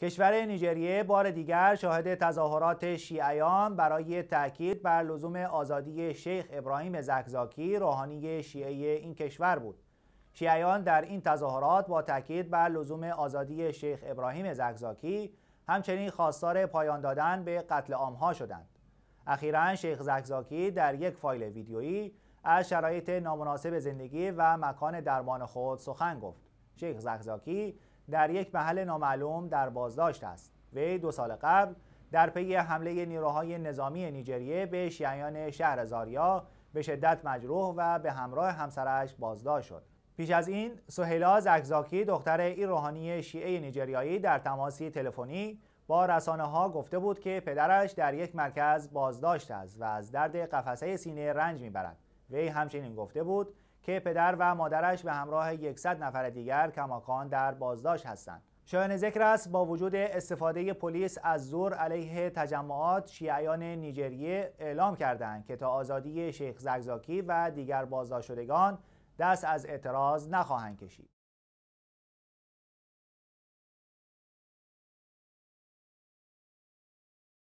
کشور نیجریه بار دیگر شاهد تظاهرات شیعیان برای تاکید بر لزوم آزادی شیخ ابراهیم زکزاکی روحانی شیعه این کشور بود شیعیان در این تظاهرات با تاکید بر لزوم آزادی شیخ ابراهیم زکزاکی همچنین خواستار پایان دادن به قتل عامها شدند اخیرا شیخ زکزاکی در یک فایل ویدیویی از شرایط نامناسب زندگی و مکان درمان خود سخن گفت شیخ زکزاکی در یک محل نامعلوم در بازداشت است وی دو سال قبل در پی حمله نیروهای نظامی نیجریه به شیعیان شهر زاریا به شدت مجروح و به همراه همسرش بازداشت شد پیش از این سهیلا زکزاکی دختر این روحانی شیعه نیجریایی در تماسی تلفنی با رسانه ها گفته بود که پدرش در یک مرکز بازداشت است و از درد قفسه سینه رنج میبرد وی همچنین گفته بود که پدر و مادرش به همراه 100 نفر دیگر کماکان در بازداشت هستند شایان ذکر است با وجود استفاده پلیس از زور علیه تجمعات شیعیان نیجریه اعلام کردند که تا آزادی شیخ زگزاکی و دیگر بازداشت شدگان دست از اعتراض نخواهند کشید